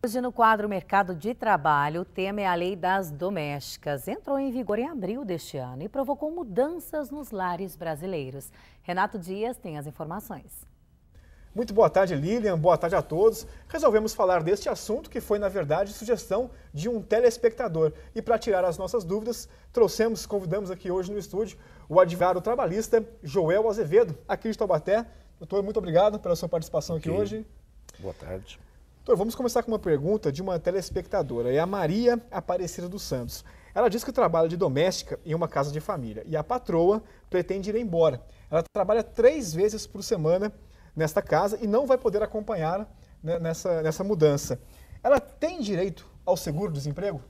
Hoje, no quadro Mercado de Trabalho, o tema é a Lei das Domésticas. Entrou em vigor em abril deste ano e provocou mudanças nos lares brasileiros. Renato Dias tem as informações. Muito boa tarde, Lilian. Boa tarde a todos. Resolvemos falar deste assunto que foi, na verdade, sugestão de um telespectador. E para tirar as nossas dúvidas, trouxemos, convidamos aqui hoje no estúdio o advogado trabalhista Joel Azevedo, aqui de Taubaté. Doutor, muito obrigado pela sua participação okay. aqui hoje. Boa tarde. Doutor, vamos começar com uma pergunta de uma telespectadora, é a Maria Aparecida dos Santos. Ela diz que trabalha de doméstica em uma casa de família e a patroa pretende ir embora. Ela trabalha três vezes por semana nesta casa e não vai poder acompanhar né, nessa, nessa mudança. Ela tem direito ao seguro-desemprego?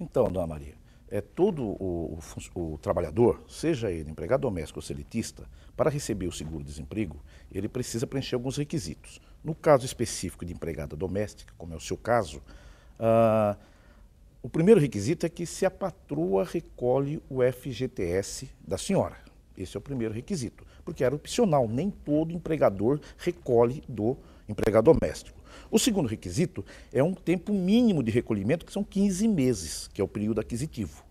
Então, dona Maria, é todo o, o, o, trabalhador, seja ele empregado doméstico ou seletista, para receber o seguro-desemprego, ele precisa preencher alguns requisitos. No caso específico de empregada doméstica, como é o seu caso, ah, o primeiro requisito é que se a patroa recolhe o FGTS da senhora. Esse é o primeiro requisito, porque era opcional, nem todo empregador recolhe do empregado doméstico. O segundo requisito é um tempo mínimo de recolhimento, que são 15 meses, que é o período aquisitivo.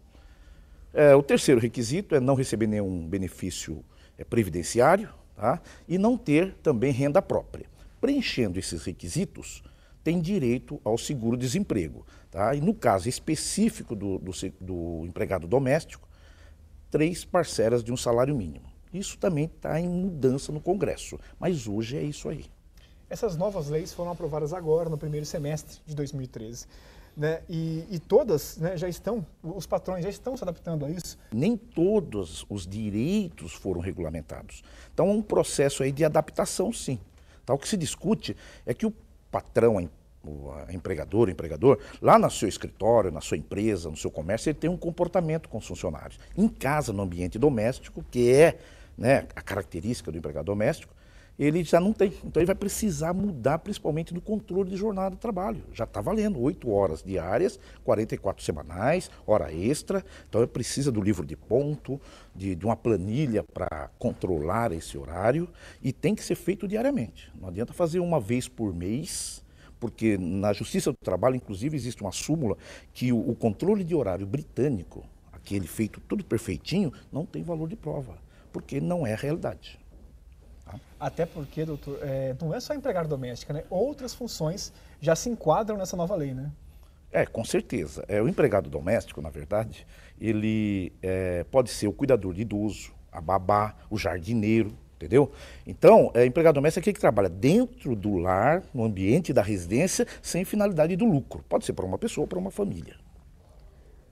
É, o terceiro requisito é não receber nenhum benefício é, previdenciário tá? e não ter também renda própria. Preenchendo esses requisitos, tem direito ao seguro-desemprego. Tá? E no caso específico do, do, do empregado doméstico, três parcelas de um salário mínimo. Isso também está em mudança no Congresso, mas hoje é isso aí. Essas novas leis foram aprovadas agora, no primeiro semestre de 2013. Né? E, e, todas né, já estão, os patrões já estão se adaptando a isso. Nem todos os direitos foram regulamentados. Então, há é um processo aí de adaptação, sim. Tá? O que se discute é que o patrão, o empregador, lá no seu escritório, na sua empresa, no seu comércio, ele tem um comportamento com os funcionários. Em casa, no ambiente doméstico, que é né, a característica do empregado doméstico, ele já não tem. Então ele vai precisar mudar principalmente do controle de jornada de trabalho. Já está valendo, 8 horas diárias, 44 semanais, hora extra. Então ele precisa do livro de ponto, de, de uma planilha para controlar esse horário e tem que ser feito diariamente. Não adianta fazer uma vez por mês, porque na Justiça do Trabalho, inclusive, existe uma súmula que o, o controle de horário britânico, aquele feito tudo perfeitinho, não tem valor de prova, porque não é a realidade. Tá. Até porque, doutor, é, não é só empregado doméstica, né? Outras funções já se enquadram nessa nova lei, né? É, com certeza. É, o empregado doméstico, na verdade, ele é, pode ser o cuidador de idoso, a babá, o jardineiro, entendeu? Então, é, empregado doméstico é aquele que trabalha dentro do lar, no ambiente da residência, sem finalidade do lucro. Pode ser para uma pessoa ou para uma família.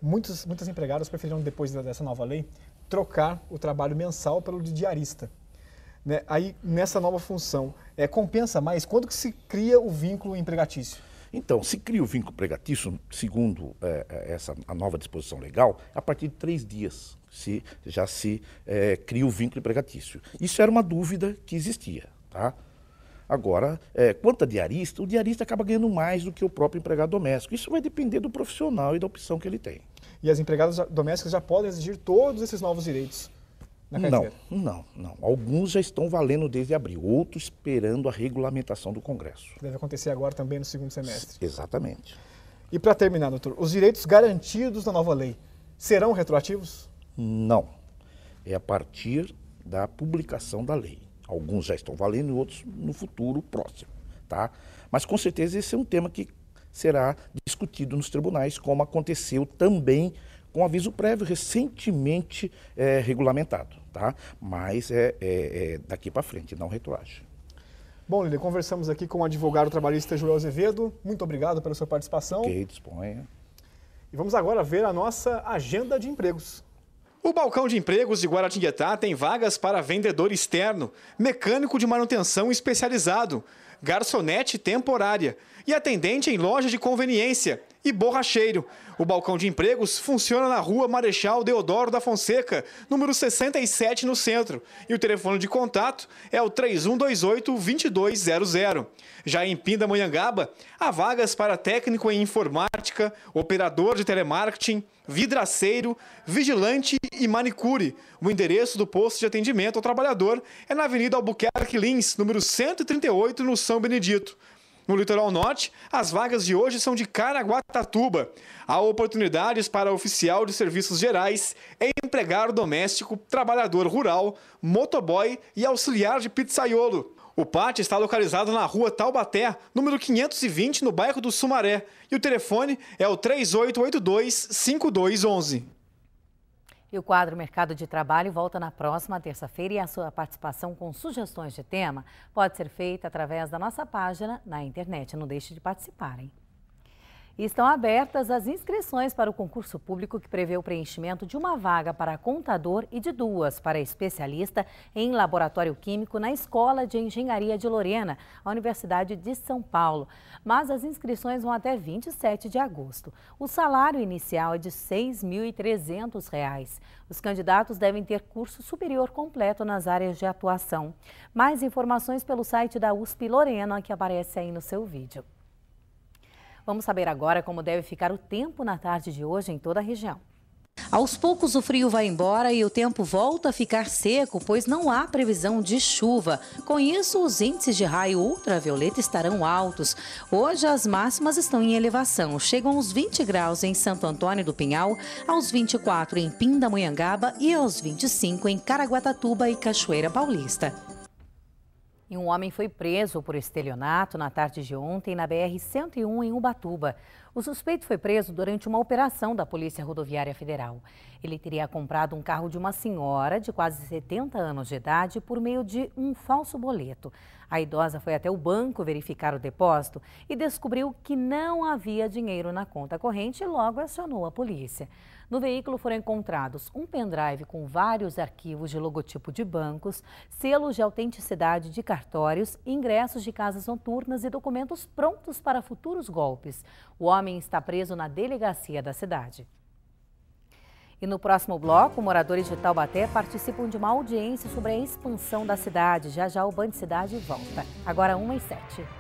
Muitos, muitas empregadas preferiram, depois dessa nova lei, trocar o trabalho mensal pelo de diarista. Né? Aí, nessa nova função, é, compensa mais? Quando que se cria o vínculo empregatício? Então, se cria o vínculo empregatício, segundo é, é, essa, a nova disposição legal, a partir de três dias se, já se é, cria o vínculo empregatício. Isso era uma dúvida que existia. Tá? Agora, é, quanto a diarista, o diarista acaba ganhando mais do que o próprio empregado doméstico. Isso vai depender do profissional e da opção que ele tem. E as empregadas domésticas já podem exigir todos esses novos direitos. Não, não, não. Alguns já estão valendo desde abril, outros esperando a regulamentação do Congresso. Deve acontecer agora também no segundo semestre. Exatamente. E para terminar, doutor, os direitos garantidos na nova lei serão retroativos? Não. É a partir da publicação da lei. Alguns já estão valendo e outros no futuro próximo, tá? Mas com certeza esse é um tema que será discutido nos tribunais, como aconteceu também com aviso prévio recentemente é, regulamentado, tá? Mas é, é, é daqui para frente, não retroage. Bom, Lili, conversamos aqui com o advogado trabalhista Joel Azevedo. Muito obrigado pela sua participação. Que disponha. E vamos agora ver a nossa agenda de empregos. O balcão de empregos de Guaratinguetá tem vagas para vendedor externo, mecânico de manutenção especializado, garçonete temporária e atendente em loja de conveniência, e Borracheiro. O balcão de empregos funciona na rua Marechal Deodoro da Fonseca, número 67 no centro, e o telefone de contato é o 3128-2200. Já em Pindamonhangaba, há vagas para técnico em informática, operador de telemarketing, vidraceiro, vigilante e manicure. O endereço do posto de atendimento ao trabalhador é na Avenida Albuquerque Lins, número 138, no São Benedito. No litoral norte, as vagas de hoje são de Caraguatatuba. Há oportunidades para oficial de serviços gerais, empregado doméstico, trabalhador rural, motoboy e auxiliar de pizzaiolo. O pátio está localizado na rua Taubaté, número 520, no bairro do Sumaré. E o telefone é o 3882-5211. E o quadro Mercado de Trabalho volta na próxima terça-feira e a sua participação com sugestões de tema pode ser feita através da nossa página na internet. Não deixe de participar, hein? E estão abertas as inscrições para o concurso público que prevê o preenchimento de uma vaga para contador e de duas para especialista em laboratório químico na Escola de Engenharia de Lorena, a Universidade de São Paulo. Mas as inscrições vão até 27 de agosto. O salário inicial é de R$ 6.300. Os candidatos devem ter curso superior completo nas áreas de atuação. Mais informações pelo site da USP Lorena, que aparece aí no seu vídeo. Vamos saber agora como deve ficar o tempo na tarde de hoje em toda a região. Aos poucos o frio vai embora e o tempo volta a ficar seco, pois não há previsão de chuva. Com isso, os índices de raio ultravioleta estarão altos. Hoje as máximas estão em elevação, chegam aos 20 graus em Santo Antônio do Pinhal, aos 24 em Pindamonhangaba e aos 25 em Caraguatatuba e Cachoeira Paulista. E um homem foi preso por estelionato na tarde de ontem na BR-101 em Ubatuba. O suspeito foi preso durante uma operação da Polícia Rodoviária Federal. Ele teria comprado um carro de uma senhora de quase 70 anos de idade por meio de um falso boleto. A idosa foi até o banco verificar o depósito e descobriu que não havia dinheiro na conta corrente e logo acionou a polícia. No veículo foram encontrados um pendrive com vários arquivos de logotipo de bancos, selos de autenticidade de cartórios, ingressos de casas noturnas e documentos prontos para futuros golpes. O homem homem está preso na delegacia da cidade. E no próximo bloco, moradores de Taubaté participam de uma audiência sobre a expansão da cidade. Já já o Band Cidade volta. Agora 1 e 7.